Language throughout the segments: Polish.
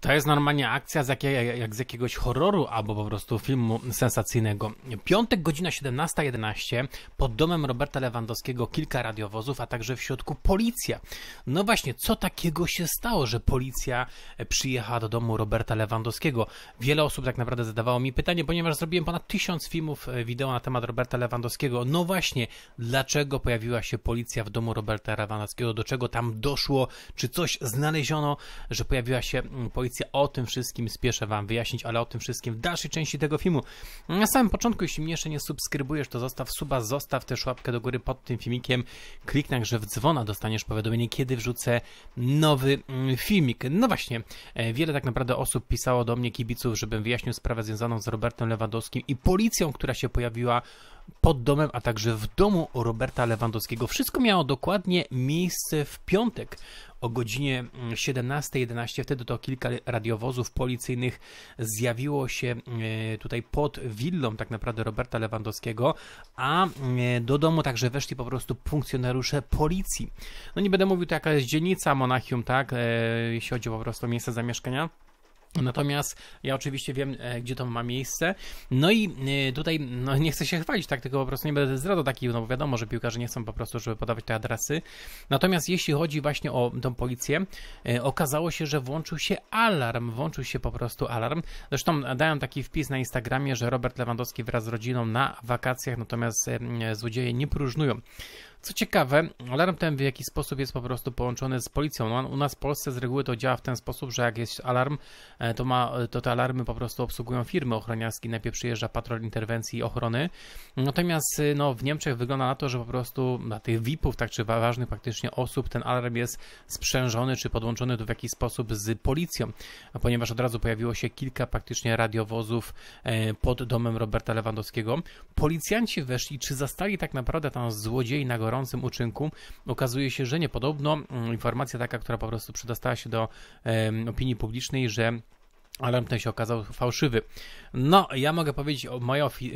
To jest normalnie akcja z jak z jakiegoś horroru albo po prostu filmu sensacyjnego. Piątek, godzina 17.11, pod domem Roberta Lewandowskiego kilka radiowozów, a także w środku policja. No właśnie, co takiego się stało, że policja przyjechała do domu Roberta Lewandowskiego? Wiele osób tak naprawdę zadawało mi pytanie, ponieważ zrobiłem ponad tysiąc filmów e, wideo na temat Roberta Lewandowskiego. No właśnie, dlaczego pojawiła się policja w domu Roberta Lewandowskiego? Do czego tam doszło? Czy coś znaleziono, że pojawiła się mm, policja? policja. O tym wszystkim spieszę Wam wyjaśnić, ale o tym wszystkim w dalszej części tego filmu. Na samym początku, jeśli mnie jeszcze nie subskrybujesz, to zostaw suba, zostaw też łapkę do góry pod tym filmikiem. Kliknij także w dzwona, dostaniesz powiadomienie, kiedy wrzucę nowy mm, filmik. No właśnie, e, wiele tak naprawdę osób pisało do mnie, kibiców, żebym wyjaśnił sprawę związaną z Robertem Lewandowskim i policją, która się pojawiła pod domem, a także w domu Roberta Lewandowskiego. Wszystko miało dokładnie miejsce w piątek o godzinie 17.11. Mm, Wtedy to kilka radiowozów policyjnych zjawiło się e, tutaj pod willą tak naprawdę Roberta Lewandowskiego, a e, do domu także weszli po prostu funkcjonariusze policji. No nie będę mówił to jaka jest dzielnica Monachium, tak, e, jeśli chodzi po prostu o miejsce zamieszkania. Natomiast ja oczywiście wiem, e, gdzie to ma miejsce. No i e, tutaj no, nie chcę się chwalić, tak, tylko po prostu nie będę zdradzał takich, no bo wiadomo, że piłkarze nie chcą po prostu, żeby podawać te adresy. Natomiast jeśli chodzi właśnie o tą policję, e, okazało się, że włączył się alarm, włączył się po prostu alarm. Zresztą dałem taki wpis na Instagramie, że Robert Lewandowski wraz z rodziną na wakacjach, natomiast złodzieje nie próżnują. Co ciekawe, alarm ten w jakiś sposób jest po prostu połączony z policją. No, u nas w Polsce z reguły to działa w ten sposób, że jak jest alarm, e, to, ma, e, to te alarmy po prostu obsługują firmy ochroniarskie. Najpierw przyjeżdża patrol interwencji i ochrony. Natomiast e, no, w Niemczech wygląda na to, że po prostu dla tych VIP-ów, tak czy ważnych praktycznie osób, ten alarm jest sprzężony czy podłączony w jakiś sposób z policją, ponieważ od razu pojawiło się kilka praktycznie radiowozów pod domem Roberta Lewandowskiego. Policjanci weszli, czy zastali tak naprawdę tam złodziei na gorącym uczynku. Okazuje się, że niepodobno. Mm, informacja taka, która po prostu przedostała się do opinii publicznej, że Alarm ten się okazał fałszywy. No, ja mogę powiedzieć o moje y,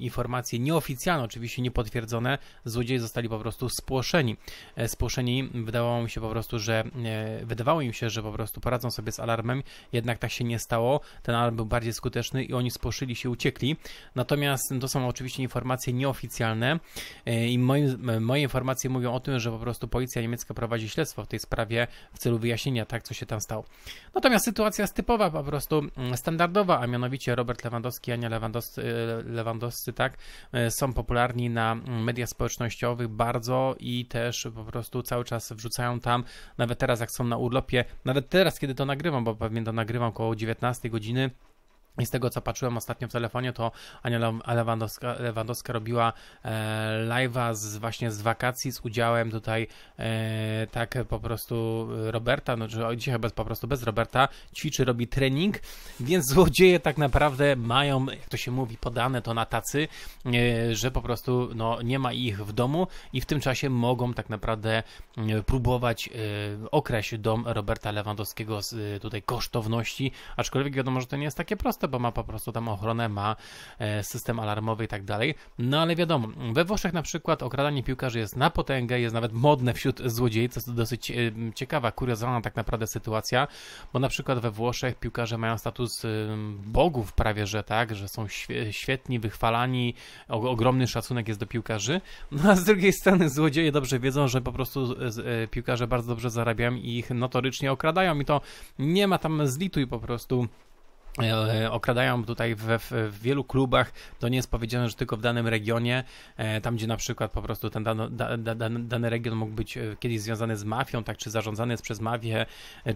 informacje nieoficjalne, oczywiście niepotwierdzone. Złodzieje zostali po prostu spłoszeni. E, spłoszeni wydawało mi się po prostu, że e, wydawało im się, że po prostu poradzą sobie z alarmem, jednak tak się nie stało. Ten alarm był bardziej skuteczny i oni spłoszyli się, uciekli. Natomiast to są oczywiście informacje nieoficjalne e, i moje informacje mówią o tym, że po prostu policja niemiecka prowadzi śledztwo w tej sprawie w celu wyjaśnienia, tak, co się tam stało. Natomiast sytuacja jest typowa po prostu mm, standardowa, a mianowicie Robert Lewandowski i Ania Lewandowscy, e, Lewandowscy tak, e, są popularni na mm, mediach społecznościowych bardzo i też po prostu cały czas wrzucają tam, nawet teraz jak są na urlopie, nawet teraz, kiedy to nagrywam, bo pewnie to nagrywam około 19 godziny, i z tego co patrzyłem ostatnio w telefonie, to Ania Lewandowska, Lewandowska robiła e, live'a z, właśnie z wakacji z udziałem tutaj e, tak po prostu Roberta, no czy dzisiaj bez, po prostu bez Roberta, ćwiczy, robi trening, więc złodzieje tak naprawdę mają, jak to się mówi, podane to na tacy, e, że po prostu no, nie ma ich w domu i w tym czasie mogą tak naprawdę e, próbować e, określić dom Roberta Lewandowskiego z e, tutaj kosztowności, aczkolwiek wiadomo, że to nie jest takie proste proste, bo ma po prostu tam ochronę, ma e, system alarmowy i tak dalej. No ale wiadomo, we Włoszech na przykład okradanie piłkarzy jest na potęgę, jest nawet modne wśród złodziejów, Co jest dosyć e, ciekawa, kuriozalna tak naprawdę sytuacja, bo na przykład we Włoszech piłkarze mają status e, bogów prawie, że tak, że są świetni, wychwalani, ogromny szacunek jest do piłkarzy, no a z drugiej strony złodzieje dobrze wiedzą, że po prostu piłkarze bardzo dobrze zarabiają i ich notorycznie okradają i to nie ma tam zlituj po prostu E, okradają tutaj w, w, wielu klubach, to nie jest powiedziane, że tylko w danym regionie, e, tam gdzie na przykład po prostu ten dano, da, da, dany region mógł być e, kiedyś związany z mafią, tak, czy zarządzany jest przez mafię,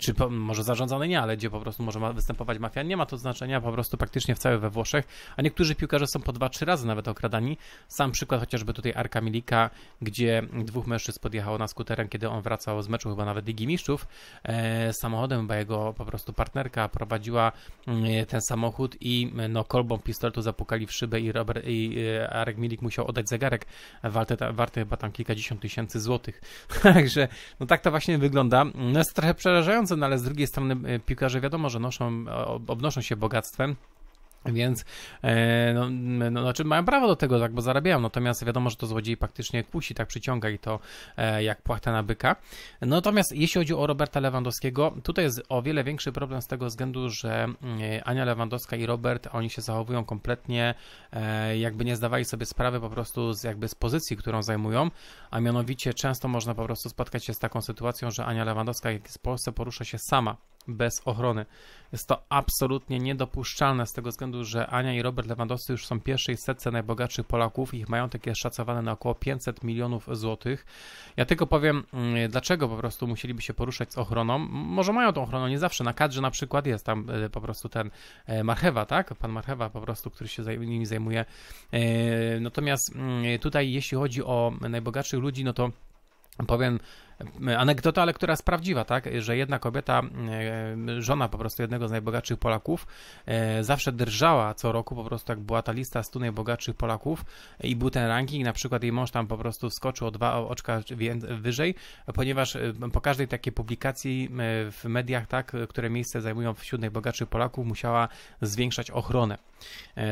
czy po, może zarządzany nie, ale gdzie po prostu może ma występować mafia, nie ma to znaczenia, po prostu praktycznie w całej we Włoszech, a niektórzy piłkarze są po dwa, trzy razy nawet okradani. Sam przykład chociażby tutaj Arka Milika, gdzie dwóch mężczyzn podjechało na skuterem, kiedy on wracał z meczu chyba nawet Ligi Mistrzów, e, samochodem, bo jego po prostu partnerka prowadziła mm, E, ten samochód i e, no, kolbą pistoletu zapukali w szybę i, Robert, i e, Arek Milik musiał oddać zegarek warty, warty chyba tam kilkadziesiąt tysięcy złotych. Także no tak to właśnie wygląda. No, jest trochę przerażające, no, ale z drugiej strony piłkarze wiadomo, że noszą, obnoszą się bogactwem. Więc e, no, no, znaczy mają prawo do tego, tak, bo zarabiają, natomiast wiadomo, że to złodziej praktycznie kusi, tak przyciąga i to e, jak płachta na byka. Natomiast jeśli chodzi o Roberta Lewandowskiego, tutaj jest o wiele większy problem z tego względu, że mm, Ania Lewandowska i Robert, oni się zachowują kompletnie, e, jakby nie zdawali sobie sprawy po prostu z, jakby z pozycji, którą zajmują, a mianowicie często można po prostu spotkać się z taką sytuacją, że Ania Lewandowska jak jest w Polsce porusza się sama bez ochrony. Jest to absolutnie niedopuszczalne z tego względu, że Ania i Robert Lewandowski już są w pierwszej setce najbogatszych Polaków. Ich majątek jest szacowany na około 500 milionów złotych. Ja tylko powiem, mm, dlaczego po prostu musieliby się poruszać z ochroną. Może mają tą ochronę, nie zawsze. Na kadrze na przykład jest tam e, po prostu ten e, Marchewa, tak? Pan Marchewa po prostu, który się nimi zajmuje. E, natomiast mm, tutaj, jeśli chodzi o najbogatszych ludzi, no to powiem anegdota, ale która jest prawdziwa, tak? Że jedna kobieta, e, żona po prostu jednego z najbogatszych Polaków, e, zawsze drżała co roku, po prostu jak była ta lista 100 najbogatszych Polaków i był ten ranking, na przykład jej mąż tam po prostu wskoczył o dwa oczka wyżej, ponieważ e, po każdej takiej publikacji w mediach, tak, które miejsce zajmują wśród najbogatszych Polaków, musiała zwiększać ochronę,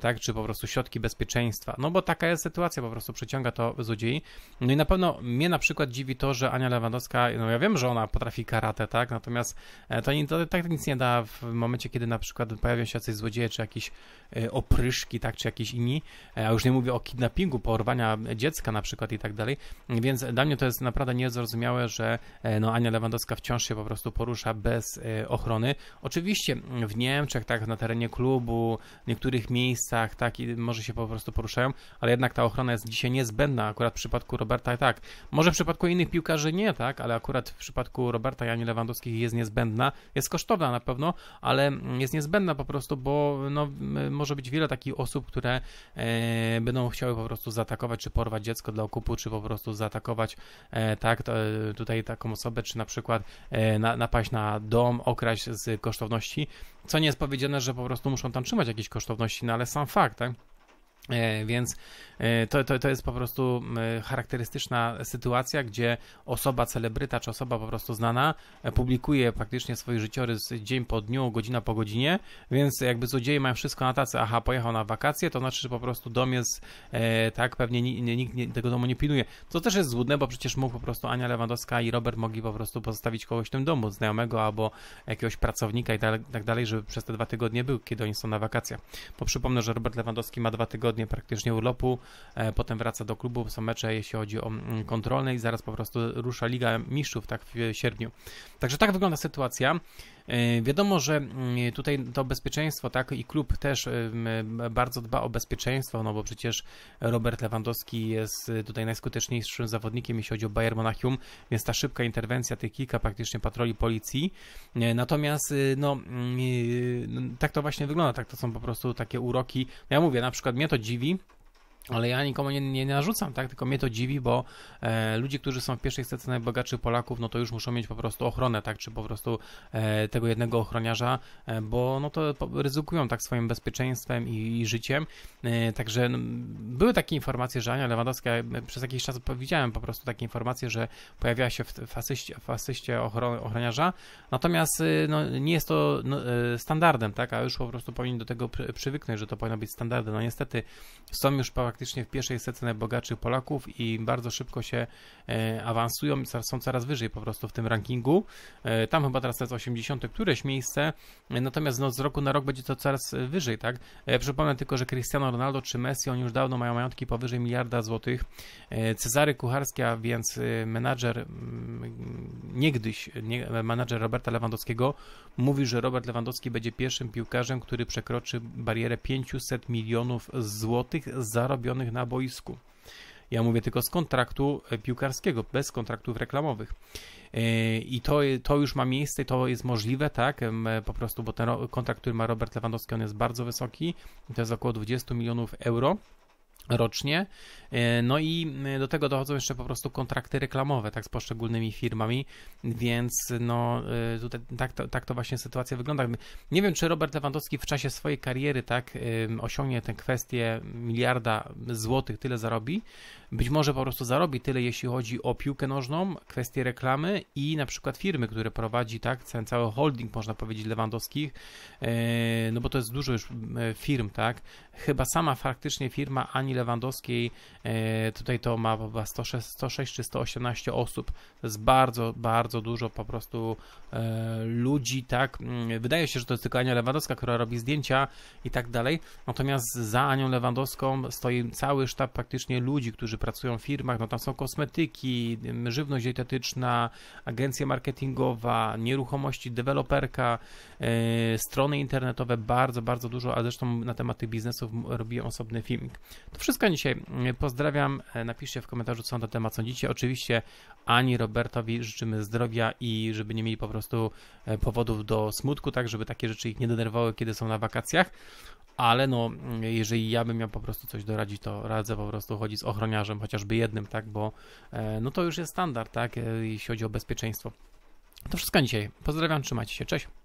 tak? Czy po prostu środki bezpieczeństwa. No bo taka jest sytuacja, po prostu przyciąga to złodziei. No i na pewno mnie na przykład dziwi to, że Ania Lewandowska Lewandowska, no ja wiem, że ona potrafi karate, tak? Natomiast e, to, nie, to tak nic nie da w momencie, kiedy na przykład pojawią się jacyś złodzieje, czy jakieś e, opryszki, tak? Czy jakieś inni. E, a już nie mówię o kidnappingu, porwania dziecka na przykład i tak dalej. Więc dla mnie to jest naprawdę niezrozumiałe, że no Ania Lewandowska wciąż się po prostu porusza bez ochrony. Oczywiście w Niemczech, tak? Na terenie klubu, w niektórych miejscach, tak? I może się po prostu poruszają, ale jednak ta ochrona jest dzisiaj niezbędna. Akurat w przypadku Roberta tak. Może w przypadku innych piłkarzy nie, tak? Ale akurat w przypadku Roberta Jani Lewandowskich jest niezbędna. Jest kosztowna na pewno, ale jest niezbędna po prostu, bo no, może być wiele takich osób, które e, będą chciały po prostu zaatakować, czy porwać dziecko dla okupu, czy po prostu zaatakować e, tak, to, e, tutaj taką osobę, czy na przykład e, na, napaść na dom, okraść z kosztowności, co nie jest powiedziane, że po prostu muszą tam trzymać jakieś kosztowności, no ale sam fakt, tak? E, więc e, to, to, to jest po prostu charakterystyczna sytuacja, gdzie osoba celebryta czy osoba po prostu znana e, publikuje praktycznie swój życiorys dzień po dniu, godzina po godzinie, więc jakby złodzieje mają wszystko na tacy, aha, pojechał na wakacje, to znaczy, że po prostu dom jest, tak, pewnie nikt, tego domu nie pilnuje. Co też jest złudne, bo przecież mógł po prostu Ania Lewandowska i Robert mogli po prostu pozostawić kogoś w tym domu, znajomego albo jakiegoś pracownika i tak dalej, żeby przez te dwa tygodnie był, kiedy oni są na wakacjach. Bo przypomnę, że Robert Lewandowski ma dwa tygodnie tygodnie praktycznie urlopu, e, potem wraca do klubu, są mecze jeśli chodzi o mm, kontrolne i zaraz po prostu rusza Liga Mistrzów tak w sierpniu. Także tak wygląda sytuacja. E, wiadomo, że mm, e, tutaj to bezpieczeństwo, tak, i klub też e, bardzo dba o bezpieczeństwo, no bo przecież Robert Lewandowski jest tutaj najskuteczniejszym zawodnikiem, jeśli chodzi o Bayern Monachium, więc ta szybka interwencja tych kilka praktycznie patroli policji. Natomiast, no, mm, no, tak to właśnie wygląda, tak to są po prostu takie uroki. No ja mówię, na przykład mnie to dziwi, ale ja nikomu nie, nie narzucam, tak? Tylko mnie to dziwi, bo e, ludzie, którzy są w pierwszej setce najbogatszych Polaków, no to już muszą mieć po prostu ochronę, tak? Czy po prostu e, tego jednego ochroniarza, e, bo no to ryzykują tak swoim bezpieczeństwem i, i życiem. E, także no, były takie informacje, że Ania Lewandowska, e, przez jakiś czas widziałem po prostu takie informacje, że pojawiała się w, w asyście, w asyście ochron, ochroniarza, natomiast e, no, nie jest to no, standardem, tak? A już po prostu powinni do tego przy, przywyknąć, że to powinno być standardem. No niestety są już po praktycznie w pierwszej setce najbogatszych Polaków i bardzo szybko się e, awansują, są coraz wyżej po prostu w tym rankingu. E, tam chyba teraz jest 80 któreś miejsce, e, natomiast no, z roku na rok będzie to coraz wyżej, tak? Przypomnę tylko, że Cristiano Ronaldo czy Messi, oni już dawno mają majątki powyżej miliarda złotych. Cezary Kucharski, a więc menadżer niegdyś, nie, menadżer Roberta Lewandowskiego, mówi, że Robert Lewandowski będzie pierwszym piłkarzem, który przekroczy barierę 500 milionów złotych zarobionych zarobionych na boisku. Ja mówię tylko z kontraktu e, piłkarskiego, bez kontraktów reklamowych. E, I to, e, to już ma miejsce, to jest możliwe, tak? Po prostu, bo ten kontrakt, który ma Robert Lewandowski, on jest bardzo wysoki, to jest około 20 milionów euro rocznie. E, no i e, do tego dochodzą jeszcze po prostu kontrakty reklamowe, tak, z poszczególnymi firmami, więc no e, tutaj tak to, tak to właśnie sytuacja wygląda. Nie wiem, czy Robert Lewandowski w czasie swojej kariery, tak, osiągnie tę kwestię miliarda złotych, tyle zarobi. Być może po prostu zarobi tyle, jeśli chodzi o piłkę nożną, kwestie reklamy i na przykład firmy, które prowadzi, tak, cały holding, można powiedzieć, Lewandowskich, no bo to jest dużo już firm, tak. Chyba sama faktycznie firma ani Lewandowskiej. E, tutaj to ma chyba 106, 106 czy 118 osób. To jest bardzo, bardzo dużo po prostu e, ludzi, tak? Mm, wydaje się, że to jest tylko Ania Lewandowska, która robi zdjęcia i tak dalej. Natomiast za Anią Lewandowską stoi cały sztab praktycznie ludzi, którzy pracują w firmach. No tam są kosmetyki, żywność dietetyczna, agencja marketingowa, nieruchomości, deweloperka, e, strony internetowe, bardzo, bardzo dużo, a zresztą na temat tych biznesów robiłem osobny filmik. To wszystko wszystko dzisiaj. Pozdrawiam. Napiszcie w komentarzu, co na ten temat sądzicie. Oczywiście Ani Robertowi życzymy zdrowia i żeby nie mieli po prostu e, powodów do smutku, tak, żeby takie rzeczy ich nie denerwowały, kiedy są na wakacjach. Ale no, jeżeli ja bym miał po prostu coś doradzić, to radzę po prostu chodzić z ochroniarzem, chociażby jednym, tak, bo e, no to już jest standard, tak, e, jeśli chodzi o bezpieczeństwo. To wszystko dzisiaj. Pozdrawiam, trzymajcie się, cześć.